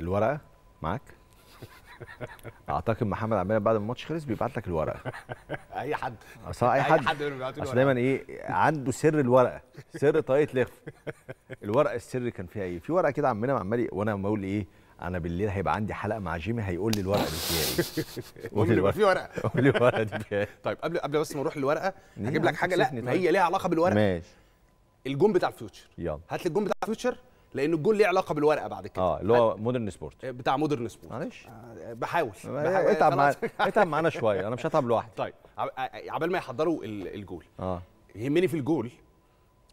الورقه معاك اعتقد محمد عبد بعد ما الماتش خلص بيبعت لك الورقه اي حد اصل اي حد, بس اصل دايما ايه عنده سر الورقه سر طريقه لف الورقه السر كان فيها ايه في ورقه كده عمنا عمال وانا بقول ايه انا بالليل هيبقى عندي حلقه مع جيمي هيقول لي الورقه دي فيها ايه في ورقه قول لي الورقه دي فيها إيه. طيب قبل قبل بس ما نروح للورقه هجيب لك حاجه لا طيب. هي ليها علاقه بالورقه ماشي الجون بتاع الفيوتشر يلا هات لي الجون بتاع الفيوتشر لان الجول ليه علاقه بالورقه بعد كده اه اللي هو مودرن سبورت آه، بتاع مودرن سبورت معلش آه بحاول, آه، بحاول. اتعب معانا اتعب معانا شويه انا مش هتعب لوحدي طيب عبال ما يحضروا الجول اه يهمني في الجول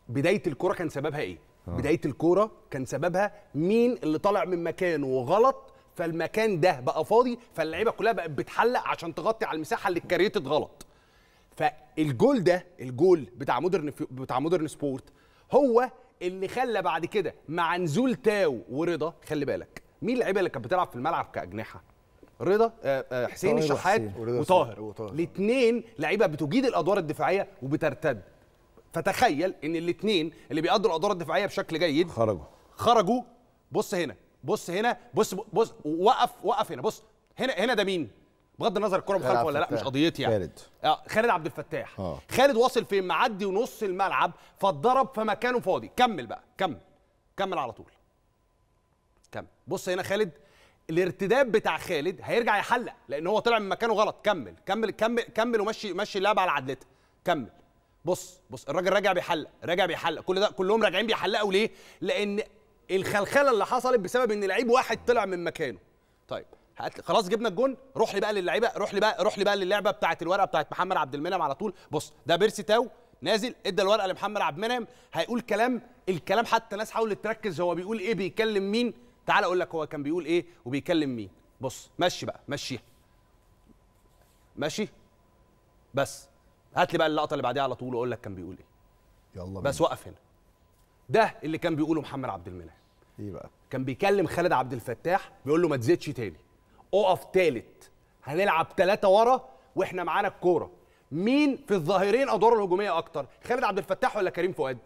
بدايه الكوره كان سببها ايه؟ آه. بدايه الكوره كان سببها مين اللي طالع من مكانه غلط فالمكان ده بقى فاضي فاللعيبه كلها بقت بتحلق عشان تغطي على المساحه اللي اتكريتت غلط فالجول ده الجول بتاع مودرن بتاع مودرن سبورت هو اللي خلى بعد كده مع نزول تاو ورضا خلي بالك مين اللعيبه اللي كانت بتلعب في الملعب كاجنحه رضا آه، آه، حسين الشحات وطاهر, وطاهر. الاثنين لعيبه بتجيد الادوار الدفاعيه وبترتد فتخيل ان الاثنين اللي بيقدروا الادوار الدفاعيه بشكل جيد خرجوا خرجوا بص هنا بص هنا بص بص وقف وقف هنا بص هنا هنا ده مين بغض النظر الكره مخالفه ولا لا مش قضيتي يعني خالد اه خالد عبد الفتاح آه. خالد واصل فين معدي ونص الملعب فاتضرب فمكانه فاضي كمل بقى كمل كمل على طول كمل بص هنا خالد الارتداد بتاع خالد هيرجع يحلق لان هو طلع من مكانه غلط كمل كمل كمل كمل ومشي مشي اللعبه على عدلتها كمل بص بص الراجل راجع بيحلق راجع بيحلق كل ده كلهم راجعين بيحلقوا ليه لان الخلخله اللي حصلت بسبب ان لعيب واحد طلع من مكانه طيب هات خلاص جبنا الجون روح لي بقى للعيبه روح لي بقى روح لي بقى للعبه بتاعه الورقه بتاعه محمد عبد المنعم على طول بص ده بيرسي تاو نازل ادى الورقه لمحمد عبد المنعم هيقول كلام الكلام حتى ناس حاولت تركز هو بيقول ايه بيكلم مين تعال اقول لك هو كان بيقول ايه وبيكلم مين بص مشي بقى مشيها ماشي بس هات لي بقى اللقطه اللي بعديها على طول واقول لك كان بيقول ايه يلا بس وقف هنا ده اللي كان بيقوله محمد عبد المنعم ايه بقى كان بيكلم خالد عبد الفتاح بيقول له ما تزيدش تاني اقف ثالث هنلعب ثلاثه ورا واحنا معانا الكوره مين في الظاهرين ادواره الهجوميه اكتر خالد عبد الفتاح ولا كريم فؤاد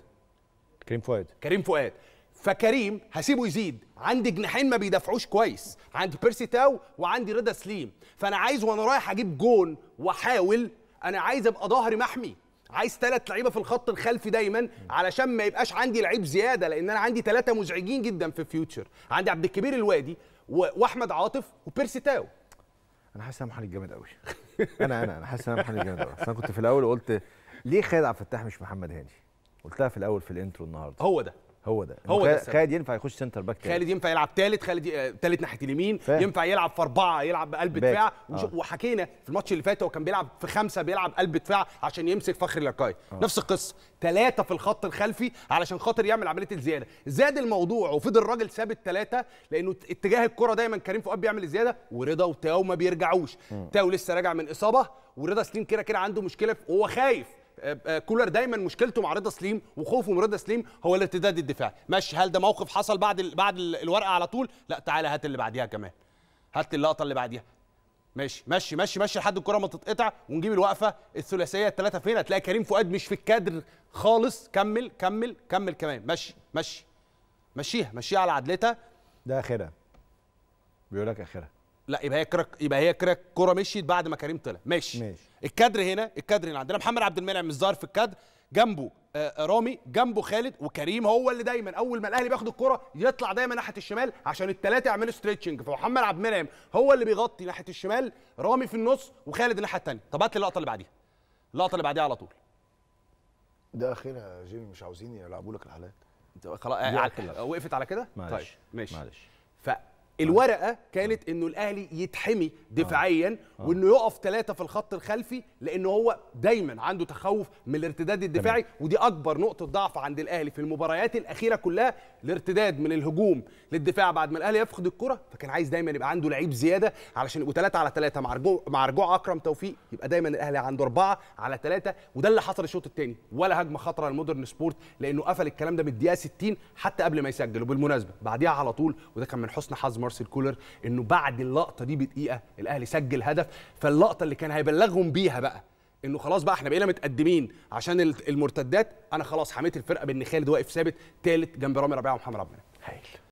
كريم فؤاد كريم فؤاد فكريم هسيبه يزيد عندي جناحين ما بيدافعوش كويس عندي بيرسي تاو وعندي رضا سليم فانا عايز وانا رايح اجيب جون واحاول انا عايز ابقى ظهري محمي عايز ثلاث لعيبه في الخط الخلفي دايما علشان ما يبقاش عندي لعيب زياده لان انا عندي ثلاثه مزعجين جدا في فيوتشر عندي عبد الكبير الوادي واحمد عاطف وبيرسي تاو انا حاسس ان محمد جامد قوي انا انا انا حاسس ان محمد جامد قوي انا كنت في الاول قلت ليه خالد عبد الفتاح مش محمد هاني قلتها في الاول في الانترو النهارده هو ده هو ده هو ده خالد ينفع يخش سنتر باك تاني خالد ينفع يلعب ثالث خالد ثالث آه، ناحيه اليمين ينفع يلعب في اربعه يلعب بقلب دفاع آه. وحكينا في الماتش اللي فات هو كان بيلعب في خمسه بيلعب قلب دفاع عشان يمسك فخر لاكاي آه. نفس القصه ثلاثه في الخط الخلفي علشان خاطر يعمل عمليه الزياده زاد الموضوع وفضل الراجل ثابت ثلاثه لانه اتجاه الكره دايما كريم فؤاد بيعمل الزياده ورضا وتاو ما بيرجعوش تاو لسه راجع من اصابه ورضا سنين كده كده عنده مشكله وهو خايف آه، آه، كولر دايما مشكلته مع رضا سليم وخوفه من رضا سليم هو الارتداد الدفاعي ماشي هل ده موقف حصل بعد ال... بعد الورقه على طول لا تعالى هات اللي بعديها كمان هات اللقطه اللي بعديها ماشي ماشي ماشي ماشي لحد الكره ما تتقطع ونجيب الوقفه الثلاثيه الثلاثه فين هتلاقي كريم فؤاد مش في الكادر خالص كمل كمل كمل كمان ماشي ماشي مشيها مشيها على عدلتها ده اخرها بيقول لك اخرها لا يبقى هي كرة يبقى هي كرة كرة مشيت بعد ما كريم طلع ماشي ماشي الكادر هنا الكادر هنا عندنا محمد عبد المنعم الظاهر في الكادر جنبه آه، آه، رامي جنبه خالد وكريم هو اللي دايما اول ما الاهلي بياخد الكره يطلع دايما ناحيه الشمال عشان الثلاثه يعملوا ستريتشنج فمحمد عبد المنعم هو اللي بيغطي ناحيه الشمال رامي في النص وخالد الناحيه الثانيه طب هات لي اللقطه اللي بعديها اللقطه اللي بعديها على طول ده اخرها يا جيمي مش عاوزين يلعبوا لك الحالات انت خلاص آه، وقفت على كده طيب ماشي معلش الورقه كانت انه الاهلي يتحمي دفاعيا آه. وانه يقف ثلاثه في الخط الخلفي لان هو دايما عنده تخوف من الارتداد الدفاعي ودي اكبر نقطه ضعف عند الاهلي في المباريات الاخيره كلها الارتداد من الهجوم للدفاع بعد ما الاهلي يفقد الكره فكان عايز دايما يبقى عنده لعيب زياده علشان يبقوا ثلاثه على ثلاثه مع رجوع مع رجوع اكرم توفيق يبقى دايما الاهلي عنده اربعه على ثلاثه وده اللي حصل الشوط الثاني ولا هجمه خطره لمودرن سبورت لانه قفل الكلام ده من الدقيقه 60 حتى قبل ما يسجل وبالمناسبه بعديها على طول وده كان من حسن حظ مارسيل كولر انه بعد اللقطه دي بدقيقه الاهلي سجل هدف فاللقطه اللي كان هيبلغهم بيها بقى انه خلاص بقى احنا بقينا متقدمين عشان المرتدات انا خلاص حميت الفرقه بان خالد واقف ثابت ثالث جنب رامي ربيعه ومحمد عبد المنعم هايل